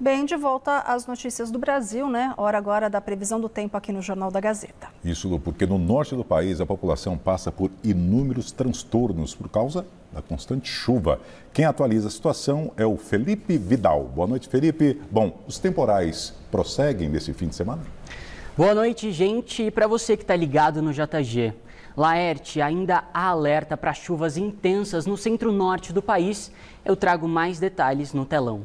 Bem, de volta às notícias do Brasil, né? Hora agora da previsão do tempo aqui no Jornal da Gazeta. Isso, Lu, porque no norte do país a população passa por inúmeros transtornos por causa da constante chuva. Quem atualiza a situação é o Felipe Vidal. Boa noite, Felipe. Bom, os temporais prosseguem nesse fim de semana? Boa noite, gente. E para você que está ligado no JG. Laerte ainda há alerta para chuvas intensas no centro-norte do país. Eu trago mais detalhes no telão.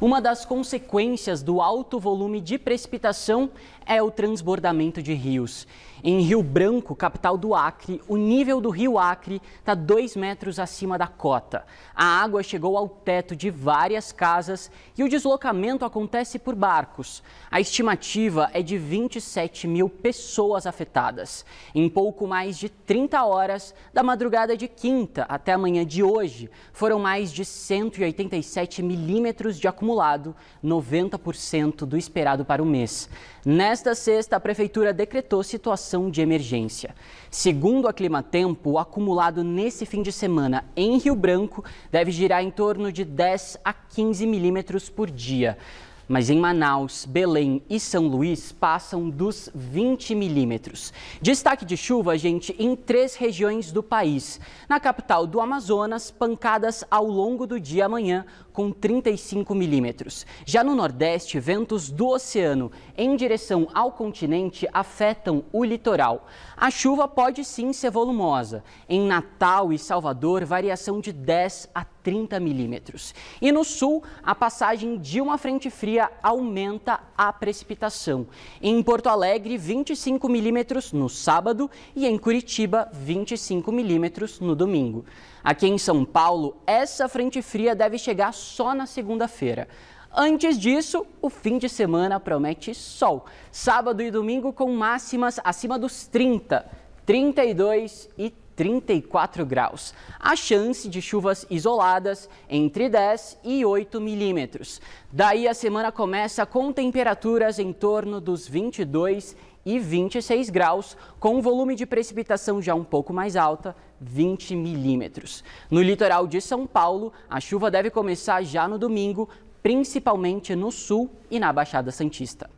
Uma das consequências do alto volume de precipitação é o transbordamento de rios. Em Rio Branco, capital do Acre, o nível do rio Acre está 2 metros acima da cota. A água chegou ao teto de várias casas e o deslocamento acontece por barcos. A estimativa é de 27 mil pessoas afetadas. Em pouco mais de 30 horas, da madrugada de quinta até a manhã de hoje, foram mais de 187 milímetros de acumulação acumulado 90% do esperado para o mês. Nesta sexta, a Prefeitura decretou situação de emergência. Segundo a Climatempo, o acumulado nesse fim de semana em Rio Branco deve girar em torno de 10 a 15 milímetros por dia mas em Manaus, Belém e São Luís passam dos 20 milímetros. Destaque de chuva, gente, em três regiões do país. Na capital do Amazonas, pancadas ao longo do dia amanhã, com 35 milímetros. Já no Nordeste, ventos do oceano em direção ao continente afetam o litoral. A chuva pode sim ser volumosa. Em Natal e Salvador, variação de 10 a 30 milímetros. E no sul, a passagem de uma frente fria aumenta a precipitação. Em Porto Alegre, 25 milímetros no sábado e em Curitiba, 25 milímetros no domingo. Aqui em São Paulo, essa frente fria deve chegar só na segunda-feira. Antes disso, o fim de semana promete sol. Sábado e domingo com máximas acima dos 30, 32 e 30. 34 graus. A chance de chuvas isoladas entre 10 e 8 milímetros. Daí a semana começa com temperaturas em torno dos 22 e 26 graus, com um volume de precipitação já um pouco mais alta, 20 milímetros. No litoral de São Paulo, a chuva deve começar já no domingo, principalmente no sul e na Baixada Santista.